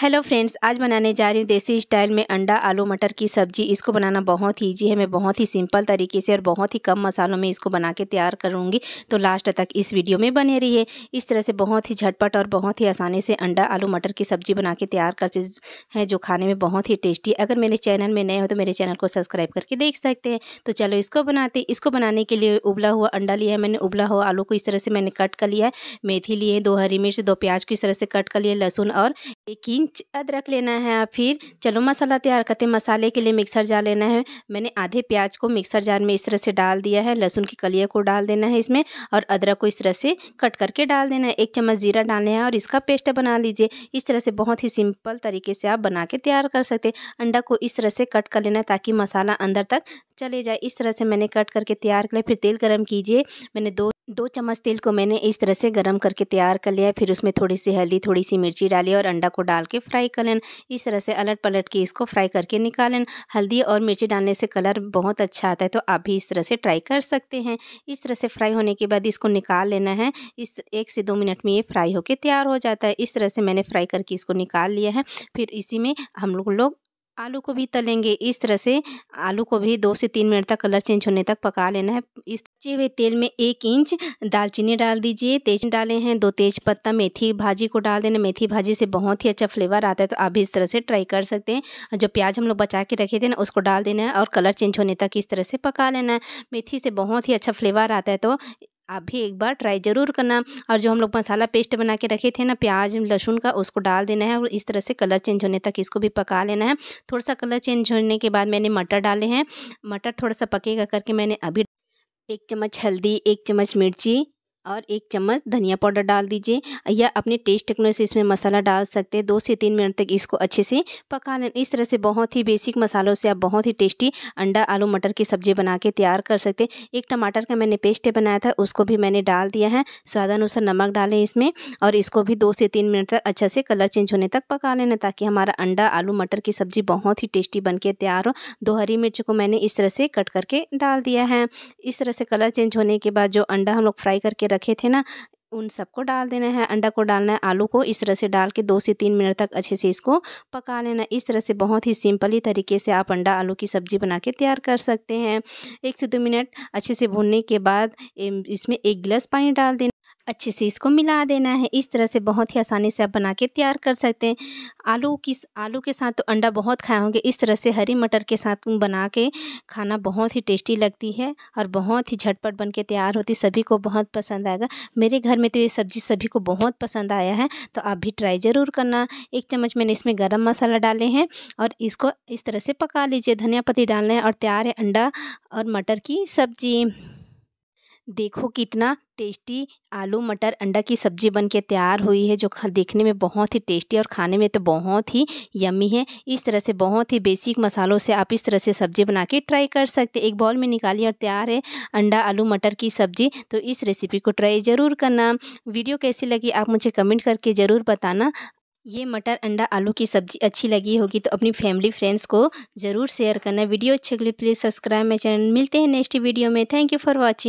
hello friends आज बनाने जा रही हूँ देसी स्टाइल में अंडा आलू मटर की सब्ज़ी इसको बनाना बहुत ही ईजी है मैं बहुत ही सिंपल तरीके से और बहुत ही कम मसालों में इसको बना के तैयार करूँगी तो लास्ट तक इस वीडियो में बने रहिए इस तरह से बहुत ही झटपट और बहुत ही आसानी से अंडा आलू मटर की सब्ज़ी बना के तैयार करते हैं जो खाने में बहुत ही टेस्टी अगर मेरे चैनल में नए हो तो मेरे चैनल को सब्सक्राइब करके देख सकते हैं तो चलो इसको बनाते इसको बनाने के लिए उबला हुआ अंडा लिया है मैंने उबला हुआ आलू को इस तरह से मैंने कट कर लिया है मेथी लिए दो हरी मिर्च दो प्याज को इस तरह से कट कर लिए लहसुन और एक ही इंच अदरक लेना है फिर चलो मसाला तैयार करते मसाले के लिए मिक्सर जार लेना है मैंने आधे प्याज को मिक्सर जार में इस तरह से डाल दिया है लहसुन की कलिया को डाल देना है इसमें और अदरक को इस तरह से कट करके डाल देना है एक चम्मच जीरा डालना है और इसका पेस्ट बना लीजिए इस तरह से बहुत ही सिंपल तरीके से आप बना के तैयार कर सकते अंडा को इस तरह से कट कर लेना है ताकि मसाला अंदर तक चले जाए इस तरह से मैंने कट करके तैयार कर लिया फिर तेल गर्म कीजिए मैंने दो दो चम्मच तेल को मैंने इस तरह से गरम करके तैयार कर लिया फिर उसमें थोड़ी सी हल्दी थोड़ी सी मिर्ची डाली और अंडा को डाल के फ्राई कर लें इस तरह से अलट पलट के इसको फ्राई करके निकालें हल्दी और मिर्ची डालने से कलर बहुत अच्छा आता है तो आप भी इस तरह से ट्राई कर सकते हैं इस तरह से फ्राई होने के बाद इसको निकाल लेना है इस एक से दो मिनट में ये फ्राई होकर तैयार हो जाता है इस तरह से मैंने फ्राई करके इसको निकाल लिया है फिर इसी में हम लोग लोग आलू को भी तलेंगे इस तरह से आलू को भी दो से तीन मिनट तक कलर चेंज होने तक पका लेना है इस बचे हुए तेल में एक इंच दालचीनी डाल दीजिए तेज डाले हैं दो तेज पत्ता मेथी भाजी को डाल देना मेथी भाजी से बहुत ही अच्छा फ्लेवर आता है तो आप भी इस तरह से ट्राई कर सकते हैं जो प्याज हम लोग बचा के रखे थे ना उसको डाल देना है और कलर चेंज होने तक इस तरह से पका लेना है मेथी से बहुत ही अच्छा फ्लेवर आता है तो आप भी एक बार ट्राई ज़रूर करना और जो हम लोग मसाला पेस्ट बना के रखे थे ना प्याज लहसुन का उसको डाल देना है और इस तरह से कलर चेंज होने तक इसको भी पका लेना है थोड़ा सा कलर चेंज होने के बाद मैंने मटर डाले हैं मटर थोड़ा सा पकेगा करके मैंने अभी एक चम्मच हल्दी एक चम्मच मिर्ची और एक चम्मच धनिया पाउडर डाल दीजिए या अपने टेस्ट के अनुसार इसमें मसाला डाल सकते हैं दो से तीन मिनट तक इसको अच्छे से पका लें इस तरह से बहुत ही बेसिक मसालों से आप बहुत ही टेस्टी अंडा आलू मटर की सब्ज़ी बना के तैयार कर सकते हैं एक टमाटर का मैंने पेस्ट बनाया था उसको भी मैंने डाल दिया है स्वादानुसार नमक डालें इसमें और इसको भी दो से तीन मिनट तक अच्छा से कलर चेंज होने तक पका लेना ताकि हमारा अंडा आलू मटर की सब्ज़ी बहुत ही टेस्टी बन के तैयार हो दो हरी मिर्च को मैंने इस तरह से कट करके डाल दिया है इस तरह से कलर चेंज होने के बाद जो अंडा हम लोग फ्राई करके रखे थे ना उन सबको डाल देना है अंडा को डालना है आलू को इस तरह से डाल के दो से तीन मिनट तक अच्छे से इसको पका लेना इस तरह से बहुत ही सिंपल ही तरीके से आप अंडा आलू की सब्ज़ी बना के तैयार कर सकते हैं एक से दो मिनट अच्छे से भूनने के बाद इसमें एक गिलास पानी डाल देना अच्छे से इसको मिला देना है इस तरह से बहुत ही आसानी से आप बना के तैयार कर सकते हैं आलू की आलू के साथ तो अंडा बहुत खाए होंगे इस तरह से हरी मटर के साथ बना के खाना बहुत ही टेस्टी लगती है और बहुत ही झटपट बन के तैयार होती सभी को बहुत पसंद आएगा मेरे घर में तो ये सब्ज़ी सभी को बहुत पसंद आया है तो आप भी ट्राई ज़रूर करना एक चम्मच मैंने इसमें गर्म मसाला डाले हैं और इसको इस तरह से पका लीजिए धनिया पत्ती डालना है और तैयार है अंडा और मटर की सब्ज़ी देखो कितना टेस्टी आलू मटर अंडा की सब्ज़ी बन के तैयार हुई है जो देखने में बहुत ही टेस्टी और खाने में तो बहुत ही यमी है इस तरह से बहुत ही बेसिक मसालों से आप इस तरह से सब्ज़ी बना के ट्राई कर सकते एक बॉल में निकालिए और तैयार है अंडा आलू मटर की सब्ज़ी तो इस रेसिपी को ट्राई ज़रूर करना वीडियो कैसी लगी आप मुझे कमेंट करके ज़रूर बताना ये मटर अंडा आलू की सब्ज़ी अच्छी लगी होगी तो अपनी फैमिली फ्रेंड्स को ज़रूर शेयर करना वीडियो अच्छे के लिए तो प्लीज़ सब्सक्राइब मेरे चैनल मिलते हैं नेक्स्ट वीडियो में थैंक यू फॉर वॉचिंग